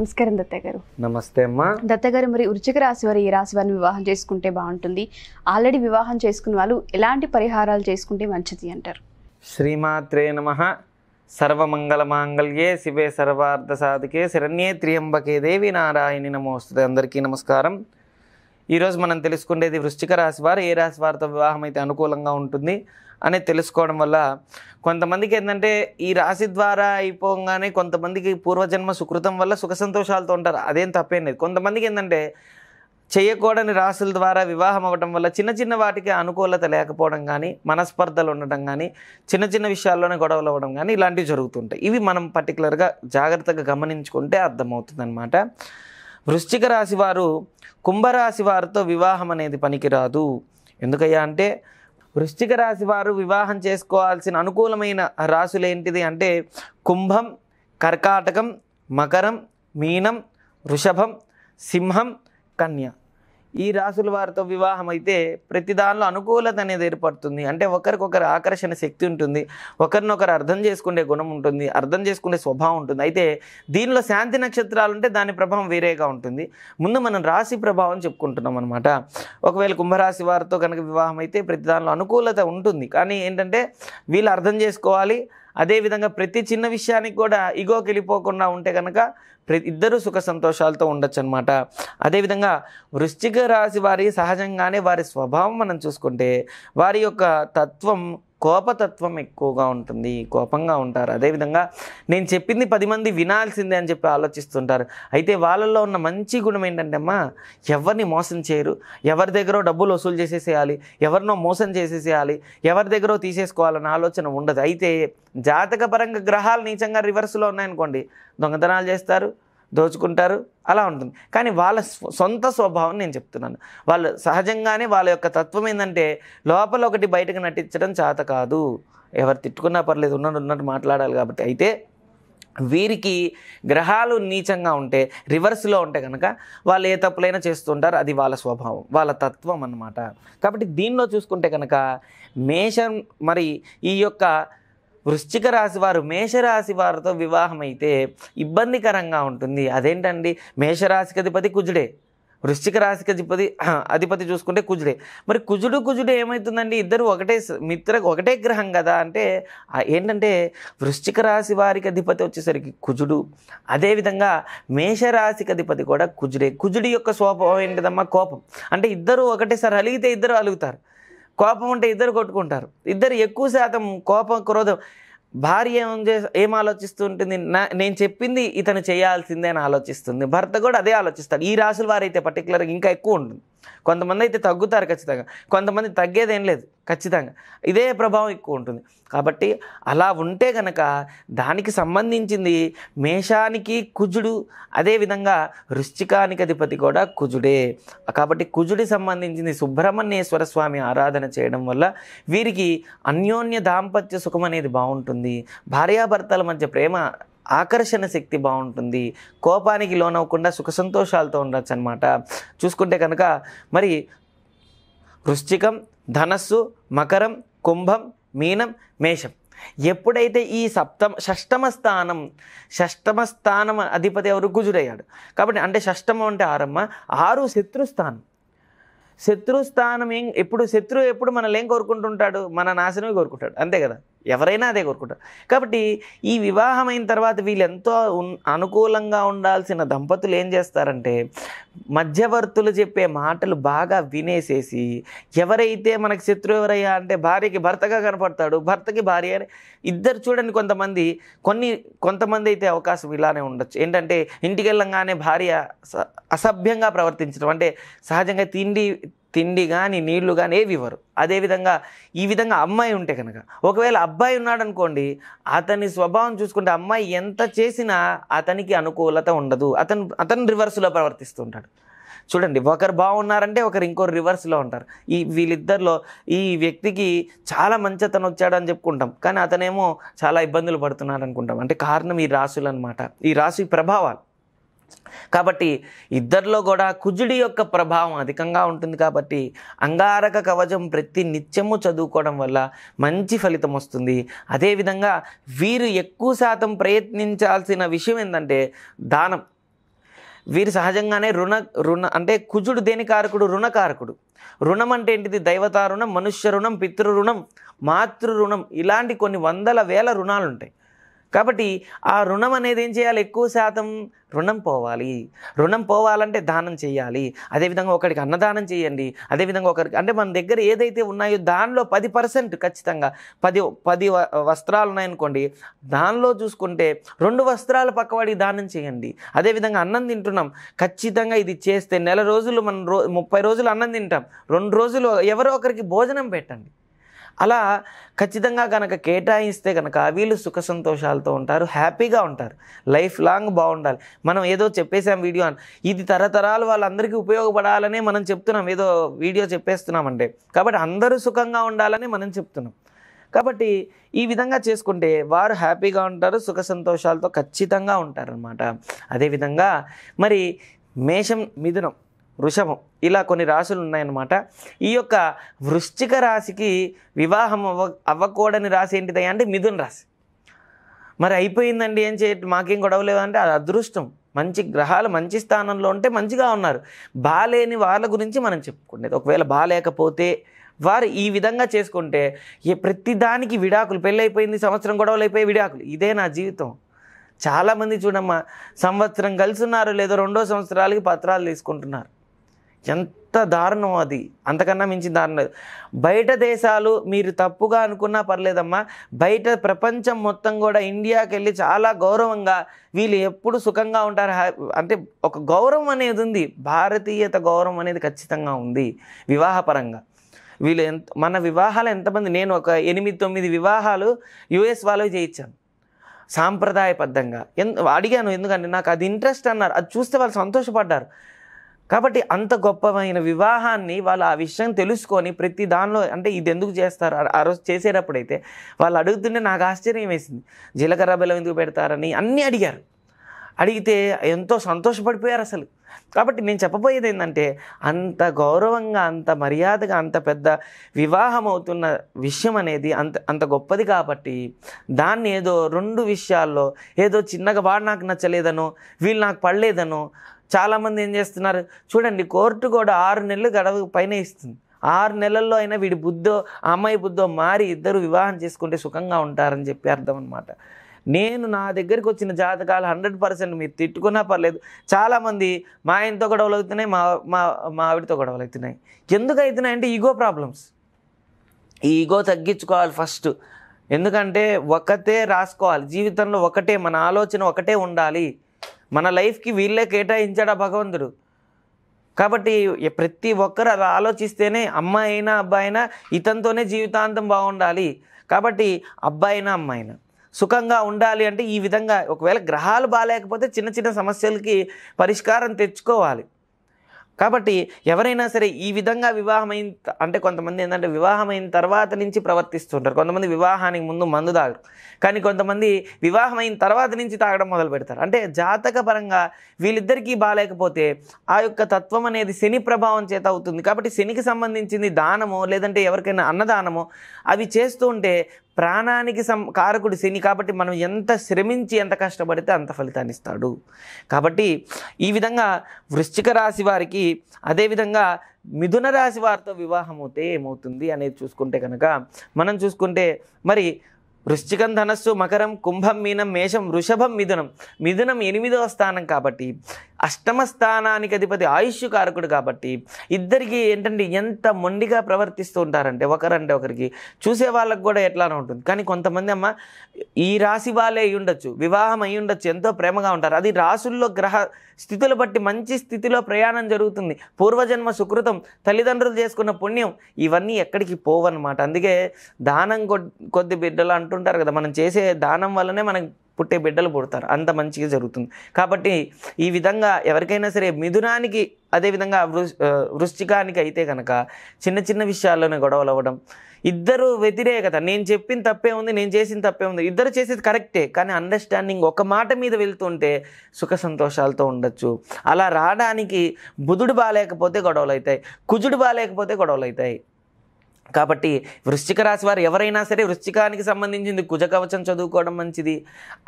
నమస్కారం దత్త గారు నమస్తే అమ్మా దత్త గారు మరి వృచిక రాశి వారు ఈ రాశి వారిని వివాహం చేసుకుంటే బాగుంటుంది ఆల్రెడీ వివాహం చేసుకున్న వాళ్ళు ఎలాంటి పరిహారాలు చేసుకుంటే మంచిది అంటారు శ్రీమాత్రే నమ మాంగళ్యే శివే సర్వార్థ సాధకే శరణ్యే త్రియంబకే దేవి నారాయణి నమోస్తుంది అందరికీ నమస్కారం ఈరోజు మనం తెలుసుకునేది వృశ్చిక రాశి వారు ఏ రాశి వారితో వివాహం అయితే అనుకూలంగా ఉంటుంది అని తెలుసుకోవడం వల్ల కొంతమందికి ఏంటంటే ఈ రాశి ద్వారా అయిపోగానే కొంతమందికి పూర్వజన్మ సుకృతం వల్ల సుఖ సంతోషాలతో ఉంటారు అదేం తప్పేం లేదు కొంతమందికి ఏంటంటే చేయకూడని రాశుల ద్వారా వివాహం అవ్వడం వల్ల చిన్న చిన్న వాటికి అనుకూలత లేకపోవడం కానీ మనస్పర్ధలు ఉండడం కానీ చిన్న చిన్న విషయాల్లోనే గొడవలు అవ్వడం కానీ ఇలాంటివి జరుగుతుంటాయి ఇవి మనం పర్టికులర్గా జాగ్రత్తగా గమనించుకుంటే అర్థమవుతుందన్నమాట వృశ్చిక రాశి వారు కుంభరాశి వారితో వివాహం అనేది పనికిరాదు ఎందుకయ్యా అంటే వృశ్చిక రాశి వారు వివాహం చేసుకోవాల్సిన అనుకూలమైన రాశులు ఏంటిది అంటే కుంభం కర్కాటకం మకరం మీనం వృషభం సింహం కన్య ఈ రాసుల వారితో వివాహం అయితే ప్రతి దానిలో అనుకూలత అనేది ఏర్పడుతుంది అంటే ఒకరికొకరు ఆకర్షణ శక్తి ఉంటుంది ఒకరినొకరు అర్థం చేసుకునే గుణం ఉంటుంది అర్థం చేసుకునే స్వభావం ఉంటుంది అయితే దీనిలో శాంతి నక్షత్రాలు ఉంటే దాని ప్రభావం వేరేగా ఉంటుంది ముందు మనం రాశి ప్రభావం చెప్పుకుంటున్నాం అనమాట ఒకవేళ కుంభరాశి వారితో కనుక వివాహం అయితే ప్రతి దానిలో అనుకూలత ఉంటుంది కానీ ఏంటంటే వీళ్ళు అర్థం చేసుకోవాలి అదేవిధంగా ప్రతి చిన్న విషయానికి కూడా ఇగోకి వెళ్ళిపోకుండా ఉంటే కనుక ప్రతి ఇద్దరు సుఖ సంతోషాలతో ఉండొచ్చు అనమాట అదేవిధంగా వృశ్చిక రాశి వారి సహజంగానే వారి స్వభావం మనం చూసుకుంటే వారి యొక్క తత్వం కోపతత్వం ఎక్కువగా ఉంటుంది కోపంగా ఉంటారు అదేవిధంగా నేను చెప్పింది పది మంది వినాల్సిందే అని చెప్పి ఆలోచిస్తుంటారు అయితే వాళ్ళల్లో ఉన్న మంచి గుణం ఏంటంటే అమ్మా ఎవరిని మోసం చేయరు ఎవరి దగ్గర డబ్బులు వసూలు చేసేసేయాలి ఎవరినో మోసం చేసేసేయాలి ఎవరి దగ్గర తీసేసుకోవాలన్న ఆలోచన ఉండదు అయితే జాతకపరంగా గ్రహాలు నీచంగా రివర్స్లో ఉన్నాయనుకోండి దొంగతనాలు చేస్తారు దోచుకుంటారు అలా ఉంటుంది కానీ వాళ్ళ సొంత స్వభావం నేను చెప్తున్నాను వాళ్ళు సహజంగానే వాళ్ళ యొక్క తత్వం ఏంటంటే లోపల ఒకటి బయటకు నటించడం చేత కాదు ఎవరు తిట్టుకున్నా పర్లేదు ఉన్నట్టు ఉన్నట్టు మాట్లాడాలి కాబట్టి అయితే వీరికి గ్రహాలు నీచంగా ఉంటే రివర్స్లో ఉంటే కనుక వాళ్ళు ఏ తప్పులైనా చేస్తుంటారు అది వాళ్ళ స్వభావం వాళ్ళ తత్వం అన్నమాట కాబట్టి దీనిలో చూసుకుంటే కనుక మేషం మరి ఈ యొక్క వృశ్చిక రాశి వారు మేషరాశి వారితో వివాహం అయితే ఇబ్బందికరంగా ఉంటుంది అదేంటండి మేషరాశికి అధిపతి కుజుడే వృశ్చిక రాశికి అధిపతి అధిపతి చూసుకుంటే కుజుడే మరి కుజుడు కుజుడు ఏమవుతుందండి ఇద్దరు ఒకటే మిత్ర ఒకటే గ్రహం కదా అంటే ఏంటంటే వృశ్చిక రాశి వారికి అధిపతి వచ్చేసరికి కుజుడు అదేవిధంగా మేషరాశికి అధిపతి కూడా కుజుడే కుజుడి యొక్క స్వభావం ఏంటిదమ్మా కోపం అంటే ఇద్దరు ఒకటేసారి అలిగితే ఇద్దరు అలుగుతారు కోపం ఉంటే ఇద్దరు కొట్టుకుంటారు ఇద్దరు ఎక్కువ శాతం కోపం క్రోధం భార్య ఏం చే ఏం ఆలోచిస్తుంటుంది నా నేను చెప్పింది ఇతను చేయాల్సిందే అని ఆలోచిస్తుంది భర్త కూడా అదే ఆలోచిస్తాడు ఈ రాసుల వారైతే పర్టికులర్గా ఇంకా ఎక్కువ ఉంటుంది కొంతమంది అయితే తగ్గుతారు ఖచ్చితంగా కొంతమంది తగ్గేదేం లేదు ఖచ్చితంగా ఇదే ప్రభావం ఎక్కువ ఉంటుంది కాబట్టి అలా ఉంటే కనుక దానికి సంబంధించింది మేషానికి కుజుడు అదేవిధంగా వృశ్చికానికి అధిపతి కూడా కుజుడే కాబట్టి కుజుడి సంబంధించింది సుబ్రహ్మణ్యేశ్వర స్వామి ఆరాధన చేయడం వల్ల వీరికి అన్యోన్య దాంపత్య సుఖం అనేది బాగుంటుంది భార్యాభర్తల మధ్య ప్రేమ ఆకర్షణ శక్తి బాగుంటుంది కోపానికి లోనవ్వకుండా సుఖ సంతోషాలతో ఉండొచ్చు అనమాట చూసుకుంటే కనుక మరి వృశ్చికం ధనస్సు మకరం కుంభం మీనం మేషం ఎప్పుడైతే ఈ సప్తమ షష్టమ స్థానం షష్టమ స్థానం అధిపతి ఎవరు గుజుడయ్యాడు కాబట్టి అంటే షష్టమం అంటే ఆరమ్మ ఆరు శత్రుస్థానం శత్రుస్థానం ఏం ఎప్పుడు శత్రువు ఎప్పుడు మనల్ని ఏం కోరుకుంటుంటాడు మన నాశనమే కోరుకుంటాడు అంతే కదా ఎవరైనా అదే కోరుకుంటారు కాబట్టి ఈ వివాహమైన తర్వాత తర్వాత వీళ్ళెంతో అనుకూలంగా ఉండాల్సిన దంపతులు ఏం చేస్తారంటే మధ్యవర్తులు చెప్పే మాటలు బాగా వినేసేసి ఎవరైతే మనకి శత్రువు ఎవరయ్యా అంటే భార్యకి భర్తగా కనపడతాడు భర్తకి భార్య ఇద్దరు చూడండి కొంతమంది కొన్ని కొంతమంది అయితే అవకాశం ఇలానే ఉండొచ్చు ఏంటంటే ఇంటికి వెళ్ళంగానే భార్య అసభ్యంగా ప్రవర్తించడం అంటే సహజంగా తిండి తిండి కానీ నీళ్లు కానీ ఏవి ఇవ్వరు అదేవిధంగా ఈ విధంగా అమ్మాయి ఉంటే కనుక ఒకవేళ అబ్బాయి ఉన్నాడు అనుకోండి అతని స్వభావం చూసుకుంటే అమ్మాయి ఎంత చేసినా అతనికి అనుకూలత ఉండదు అతను అతను రివర్స్లో ప్రవర్తిస్తుంటాడు చూడండి ఒకరు బాగున్నారంటే ఒకరు ఇంకో రివర్స్లో ఉంటారు ఈ వీళ్ళిద్దరిలో ఈ వ్యక్తికి చాలా మంచి అతను వచ్చాడు అని చెప్పుకుంటాం కానీ అతనేమో చాలా ఇబ్బందులు పడుతున్నాడు అనుకుంటాం అంటే కారణం ఈ రాసులు అనమాట ఈ రాసు ప్రభావాలు కాబట్టి ఇద్దరిలో కూడా కుజుడి యొక్క ప్రభావం అధికంగా ఉంటుంది కాబట్టి అంగారక కవచం ప్రతి నిత్యము చదువుకోవడం వల్ల మంచి ఫలితం వస్తుంది అదేవిధంగా వీరు ఎక్కువ శాతం ప్రయత్నించాల్సిన విషయం ఏంటంటే దానం వీరు సహజంగానే రుణ రుణ అంటే కుజుడు దేని కారకుడు రుణకారకుడు రుణం అంటే ఏంటిది దైవతా రుణం మనుష్య రుణం పితృ రుణం మాతృ రుణం ఇలాంటి కొన్ని వందల వేల రుణాలు ఉంటాయి కాబట్టి ఆ రుణం అనేది ఏం చేయాలి ఎక్కువ శాతం రుణం పోవాలి రుణం పోవాలంటే దానం చేయాలి అదేవిధంగా ఒకరికి అన్నదానం చేయండి అదేవిధంగా ఒకరికి అంటే మన దగ్గర ఏదైతే ఉన్నాయో దానిలో పది పర్సెంట్ ఖచ్చితంగా పది పది వస్త్రాలు ఉన్నాయనుకోండి దానిలో చూసుకుంటే రెండు వస్త్రాలు పక్కవాడికి దానం చేయండి అదేవిధంగా అన్నం తింటున్నాం ఖచ్చితంగా ఇది చేస్తే నెల రోజులు మనం రో ముప్పై రోజులు అన్నం తింటాం రెండు రోజులు ఎవరో ఒకరికి భోజనం పెట్టండి అలా ఖచ్చితంగా కనుక కేటాయిస్తే కనుక వీళ్ళు సుఖ సంతోషాలతో ఉంటారు హ్యాపీగా ఉంటారు లైఫ్ లాంగ్ బాగుండాలి మనం ఏదో చెప్పేసాం వీడియో అని ఇది తరతరాలు వాళ్ళందరికీ ఉపయోగపడాలనే మనం చెప్తున్నాం ఏదో వీడియో చెప్పేస్తున్నామంటే కాబట్టి అందరూ సుఖంగా ఉండాలని మనం చెప్తున్నాం కాబట్టి ఈ విధంగా చేసుకుంటే వారు హ్యాపీగా ఉంటారు సుఖ సంతోషాలతో ఖచ్చితంగా ఉంటారనమాట అదేవిధంగా మరి మేషం మిథునం వృషభం ఇలా కొన్ని రాశులు ఉన్నాయన్నమాట ఈ యొక్క వృశ్చిక రాశికి వివాహం అవ్వ అవ్వకూడని రాశి ఏంటిదయ్యా అంటే మిథున్ రాశి మరి అయిపోయిందండి ఏం చే మాకేం గొడవ అంటే అది అదృష్టం మంచి గ్రహాలు మంచి స్థానంలో ఉంటే మంచిగా ఉన్నారు బాలేని వాళ్ళ గురించి మనం చెప్పుకునేది ఒకవేళ బాగాలేకపోతే వారు ఈ విధంగా చేసుకుంటే ఏ ప్రతిదానికి విడాకులు పెళ్ళైపోయింది సంవత్సరం గొడవలైపోయి విడాకులు ఇదే నా జీవితం చాలామంది చూడమ్మా సంవత్సరం కలిసి ఉన్నారు లేదో రెండో సంవత్సరాలకి పత్రాలు తీసుకుంటున్నారు ఎంత దారుణం అది అంతకన్నా మించి దారుణం లేదు బయట దేశాలు మీరు తప్పుగా అనుకున్నా పర్లేదమ్మా బయట ప్రపంచం మొత్తం కూడా ఇండియాకి వెళ్ళి చాలా గౌరవంగా వీళ్ళు ఎప్పుడు సుఖంగా ఉంటారు అంటే ఒక గౌరవం అనేది ఉంది భారతీయత గౌరవం అనేది ఖచ్చితంగా ఉంది వివాహపరంగా వీళ్ళు ఎంత మన వివాహాలు ఎంతమంది నేను ఒక ఎనిమిది తొమ్మిది వివాహాలు యుఎస్ వాళ్ళు చేయించాను సాంప్రదాయబద్ధంగా ఎందు అడిగాను ఎందుకంటే నాకు అది ఇంట్రెస్ట్ అన్నారు అది చూస్తే వాళ్ళు సంతోషపడ్డారు కాబట్టి అంత గొప్పమైన వివాహాన్ని వాళ్ళు ఆ విషయం తెలుసుకొని ప్రతి దానిలో అంటే ఇది ఎందుకు చేస్తారు ఆ రోజు చేసేటప్పుడైతే వాళ్ళు అడుగుతుంటే నాకు ఆశ్చర్యం వేసింది జీలకర్ర బెల్లం ఎందుకు పెడతారని అన్నీ అడిగారు అడిగితే ఎంతో సంతోషపడిపోయారు అసలు కాబట్టి నేను చెప్పబోయేది ఏంటంటే అంత గౌరవంగా అంత మర్యాదగా అంత పెద్ద వివాహం అవుతున్న విషయం అనేది అంత అంత గొప్పది కాబట్టి దాన్ని ఏదో రెండు విషయాల్లో ఏదో చిన్నగా వాడు నాకు నచ్చలేదనో వీళ్ళు నాకు పడలేదనో చాలామంది ఏం చేస్తున్నారు చూడండి కోర్టు కూడా ఆరు నెలలు గడవ పైన ఇస్తుంది ఆరు నెలల్లో అయినా వీడి బుద్ధో అమ్మాయి బుద్ధో మారి ఇద్దరు వివాహం చేసుకుంటే సుఖంగా ఉంటారని చెప్పి అర్థం అనమాట నేను నా దగ్గరికి వచ్చిన జాతకాలు హండ్రెడ్ పర్సెంట్ మీరు తిట్టుకున్నా పర్లేదు చాలామంది మా ఆయనతో గొడవలు అవుతున్నాయి మా మా మా ఆవిడతో గొడవలు అవుతున్నాయి ఎందుకు అవుతున్నాయి అంటే ఈగో ప్రాబ్లమ్స్ ఈగో తగ్గించుకోవాలి ఫస్ట్ ఎందుకంటే ఒకటే రాసుకోవాలి జీవితంలో ఒకటే మన ఆలోచన ఒకటే ఉండాలి మన లైఫ్కి వీళ్ళే కేటాయించాడా భగవంతుడు కాబట్టి ప్రతి ఒక్కరు అలా ఆలోచిస్తేనే అమ్మాయి అయినా అబ్బాయి అయినా ఇతనితోనే జీవితాంతం బాగుండాలి కాబట్టి అబ్బాయి అయినా అమ్మాయి అయినా సుఖంగా ఉండాలి అంటే ఈ విధంగా ఒకవేళ గ్రహాలు బాగాలేకపోతే చిన్న చిన్న సమస్యలకి పరిష్కారం తెచ్చుకోవాలి కాబట్టి ఎవరైనా సరే ఈ విధంగా వివాహమైన అంటే కొంతమంది ఏంటంటే వివాహమైన తర్వాత నుంచి ప్రవర్తిస్తుంటారు కొంతమంది వివాహానికి ముందు మందు తాగరు కానీ కొంతమంది వివాహమైన తర్వాత నుంచి తాగడం మొదలు పెడతారు అంటే జాతక పరంగా వీళ్ళిద్దరికీ బాగాలేకపోతే ఆ యొక్క తత్వం అనేది శని ప్రభావం చేత అవుతుంది కాబట్టి శనికి సంబంధించింది దానమో లేదంటే ఎవరికైనా అన్నదానమో అవి చేస్తూ ఉంటే ప్రాణానికి సం కారకుడు శని కాబట్టి మనం ఎంత శ్రమించి ఎంత కష్టపడితే అంత ఫలితాన్ని ఇస్తాడు కాబట్టి ఈ విధంగా వృశ్చిక రాశి వారికి అదేవిధంగా మిథున రాశి వారితో వివాహం అవుతే ఏమవుతుంది అనేది చూసుకుంటే కనుక మనం చూసుకుంటే మరి వృశ్చికం ధనస్సు మకరం కుంభం మీనం మేషం వృషభం మిథునం మిథునం ఎనిమిదవ స్థానం కాబట్టి అష్టమ స్థానానికి అధిపతి ఆయుష్ కారకుడు కాబట్టి ఇద్దరికి ఏంటంటే ఎంత మొండిగా ప్రవర్తిస్తూ ఉంటారంటే ఒకరంటే ఒకరికి చూసే వాళ్ళకి కూడా ఎట్లానే ఉంటుంది కానీ కొంతమంది అమ్మ ఈ రాశి వాళ్ళే అయి ఉండొచ్చు వివాహం అయి ఉండొచ్చు ఎంతో ప్రేమగా ఉంటారు అది రాసుల్లో గ్రహ స్థితులు బట్టి మంచి స్థితిలో ప్రయాణం జరుగుతుంది పూర్వజన్మ సుకృతం తల్లిదండ్రులు చేసుకున్న పుణ్యం ఇవన్నీ ఎక్కడికి పోవన్నమాట అందుకే దానం కొద్ది బిడ్డలు అంటుంటారు కదా మనం చేసే దానం వల్లనే మనకు పుట్టే బిడ్డలు పుడతారు అంత మంచిగా జరుగుతుంది కాబట్టి ఈ విధంగా ఎవరికైనా సరే మిథునానికి అదేవిధంగా వృ వృశ్చికానికి అయితే కనుక చిన్న చిన్న విషయాల్లోనే గొడవలు అవ్వడం ఇద్దరు వ్యతిరేకత నేను చెప్పిన తప్పే ఉంది నేను చేసిన తప్పే ఉంది ఇద్దరు చేసేది కరెక్టే కానీ అండర్స్టాండింగ్ ఒక మాట మీద వెళ్తుంటే సుఖ సంతోషాలతో ఉండొచ్చు అలా రావడానికి బుధుడు బాగాలేకపోతే గొడవలు అవుతాయి కుజుడు బాగాలేకపోతే గొడవలు అవుతాయి కాబట్టి వృశ్చిక రాశి వారు ఎవరైనా సరే వృశ్చికానికి సంబంధించింది కుజకవచం చదువుకోవడం మంచిది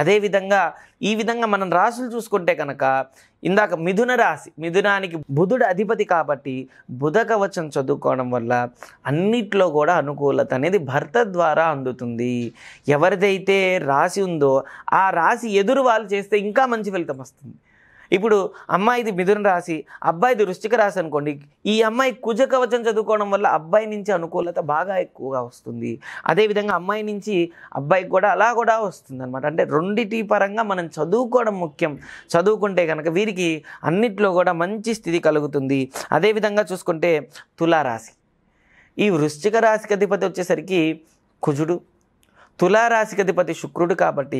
అదేవిధంగా ఈ విధంగా మనం రాశులు చూసుకుంటే కనుక ఇందాక మిథున రాశి మిథునానికి బుధుడు అధిపతి కాబట్టి బుధ కవచం చదువుకోవడం వల్ల అన్నిట్లో కూడా అనుకూలత అనేది భర్త ద్వారా అందుతుంది ఎవరిదైతే రాశి ఉందో ఆ రాశి ఎదురు వాళ్ళు చేస్తే ఇంకా మంచి ఫలితం వస్తుంది ఇప్పుడు అమ్మాయిది మిథున రాశి అబ్బాయిది వృశ్చిక రాశి అనుకోండి ఈ అమ్మాయి కుజ కవచం చదువుకోవడం వల్ల అబ్బాయి నుంచి అనుకూలత బాగా ఎక్కువగా వస్తుంది అదేవిధంగా అమ్మాయి నుంచి అబ్బాయికి కూడా అలా కూడా వస్తుంది అనమాట అంటే రెండిటి పరంగా మనం చదువుకోవడం ముఖ్యం చదువుకుంటే కనుక వీరికి అన్నిట్లో కూడా మంచి స్థితి కలుగుతుంది అదేవిధంగా చూసుకుంటే తులారాశి ఈ వృశ్చిక రాశికి అధిపతి వచ్చేసరికి కుజుడు తులారాశికి అధిపతి శుక్రుడు కాబట్టి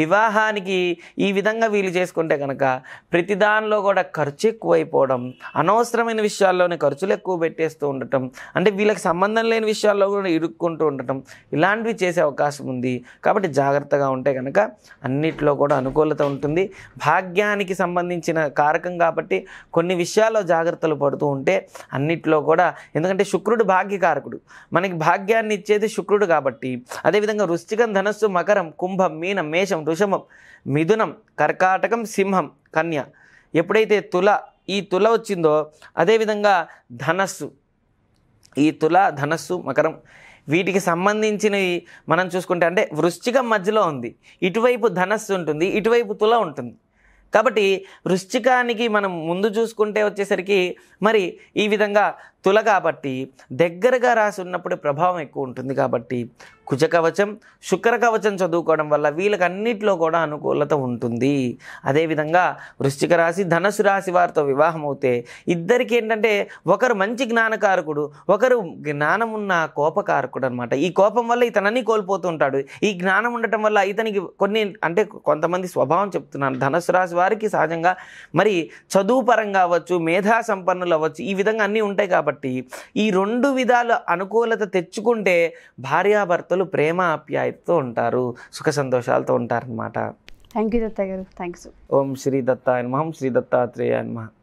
వివాహానికి ఈ విధంగా వీలు చేసుకుంటే కనుక ప్రతి దానిలో కూడా ఖర్చు ఎక్కువైపోవడం అనవసరమైన విషయాల్లోనే ఖర్చులు ఎక్కువ పెట్టేస్తూ ఉండటం అంటే వీళ్ళకి సంబంధం లేని విషయాల్లో కూడా ఇరుక్కుంటూ ఉండటం ఇలాంటివి చేసే అవకాశం ఉంది కాబట్టి జాగ్రత్తగా ఉంటే కనుక అన్నిట్లో కూడా అనుకూలత ఉంటుంది భాగ్యానికి సంబంధించిన కారకం కాబట్టి కొన్ని విషయాల్లో జాగ్రత్తలు పడుతూ ఉంటే అన్నిట్లో కూడా ఎందుకంటే శుక్రుడు భాగ్యకారకుడు మనకి భాగ్యాన్ని ఇచ్చేది శుక్రుడు కాబట్టి అదేవిధంగా వృశ్చికం ధనస్సు మకరం కుంభం మీనం మేషం వృషభం మిథునం కర్కాటకం సింహం కన్య ఎప్పుడైతే తుల ఈ తుల వచ్చిందో అదేవిధంగా ధనస్సు ఈ తుల ధనస్సు మకరం వీటికి సంబంధించినవి మనం చూసుకుంటే అంటే వృశ్చికం మధ్యలో ఉంది ఇటువైపు ధనస్సు ఉంటుంది ఇటువైపు తుల ఉంటుంది కాబట్టి వృశ్చికానికి మనం ముందు చూసుకుంటే వచ్చేసరికి మరి ఈ విధంగా తుల కాబట్టి దగ్గరగా రాసి ఉన్నప్పుడు ప్రభావం ఎక్కువ ఉంటుంది కాబట్టి కుజ కవచం శుక్ర కవచం చదువుకోవడం వల్ల వీళ్ళకి అన్నిటిలో కూడా అనుకూలత ఉంటుంది అదేవిధంగా వృశ్చిక రాశి ధనుసు రాశి వారితో వివాహం అవుతే ఇద్దరికి ఏంటంటే ఒకరు మంచి జ్ఞానకారకుడు ఒకరు జ్ఞానం ఉన్న కోపకారకుడు అనమాట ఈ కోపం వల్ల ఇతనన్నీ కోల్పోతుంటాడు ఈ జ్ఞానం ఉండటం వల్ల ఇతనికి కొన్ని అంటే కొంతమంది స్వభావం చెప్తున్నాను ధనుసు రాశి వారికి సహజంగా మరి చదువు పరంగా అవ్వచ్చు మేధా సంపన్నులు అవ్వచ్చు ఈ విధంగా అన్నీ ఉంటాయి కాబట్టి కాబట్టి ఈ రెండు విధాల అనుకూలత తెచ్చుకుంటే భార్యాభర్తలు ప్రేమ ఆప్యాయతతో ఉంటారు సుఖ సంతోషాలతో ఉంటారనమాట thank you Datta garu thanks ఓం శ్రీ దత్తాయన్మహం శ్రీ దత్తాత్రేయాన్మహం